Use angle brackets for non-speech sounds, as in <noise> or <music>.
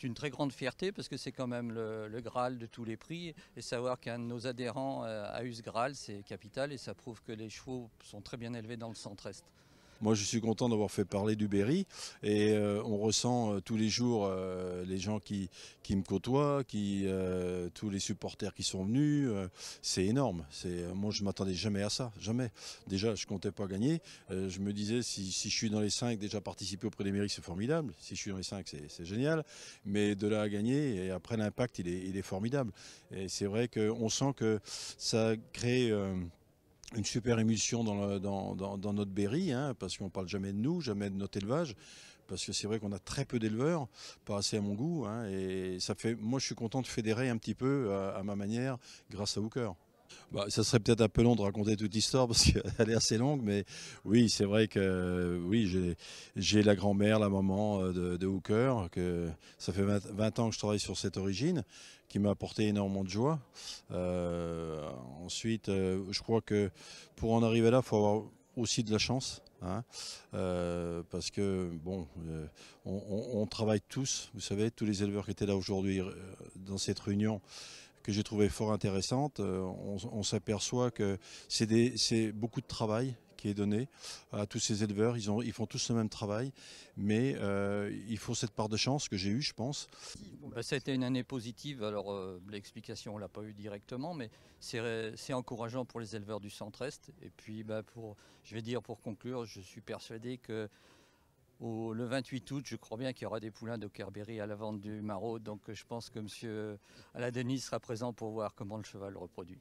c'est une très grande fierté parce que c'est quand même le, Graal de tous les prix. Et savoir qu'un de nos adhérents a eu ce Graal, c'est capital et ça prouve que les chevaux sont très bien élevés dans le centre-est. Moi, je suis content d'avoir fait parler du Berry et euh, on ressent euh, tous les jours euh, les gens qui, qui me côtoient, qui, tous les supporters qui sont venus. c'est énorme. C'est, moi, je ne m'attendais jamais à ça, jamais. Déjà, je ne comptais pas gagner. je me disais, si, je suis dans les cinq, déjà participer des mairies, c'est formidable. Si je suis dans les 5, c'est, génial. Mais de là à gagner, et après l'impact, il est, il est, formidable. Et c'est vrai qu'on sent que ça crée une super émulsion dans, notre Berry, hein, parce qu'on ne parle jamais de nous, jamais de notre élevage, parce que c'est vrai qu'on a très peu d'éleveurs, pas assez à mon goût, hein, et ça fait, moi je suis content de fédérer un petit peu à, euh, à ma manière grâce à Hooker. Bah, ça serait peut-être un peu long de raconter toute l'histoire parce qu'elle <laughs> est assez longue, mais oui, c'est vrai que oui, j'ai la grand-mère, la maman euh, de, Hooker, que ça fait 20, ans que je travaille sur cette origine, qui m'a apporté énormément de joie. Euh, ensuite, euh, je crois que pour en arriver là, il faut avoir aussi de la chance. Hein. parce que bon, on, travaille tous, vous savez, tous les éleveurs qui étaient là aujourd'hui dans cette réunion, que j'ai trouvé fort intéressante. Euh, on, s'aperçoit que c'est beaucoup de travail qui est donné à tous ces éleveurs. Ils, ont, ils font tous le même travail, mais euh, il faut cette part de chance que j'ai eue, je pense. Bah, ça a été une année positive, alors euh, l'explication, on ne l'a pas eue directement, mais c'est encourageant pour les éleveurs du centre-est. Et puis, bah, pour, je vais dire pour conclure, je suis persuadé que le 28 août, je crois bien qu'il y aura des poulains de Kerberry à la vente du Maraud. Donc je pense que M. Alain sera présent pour voir comment le cheval reproduit.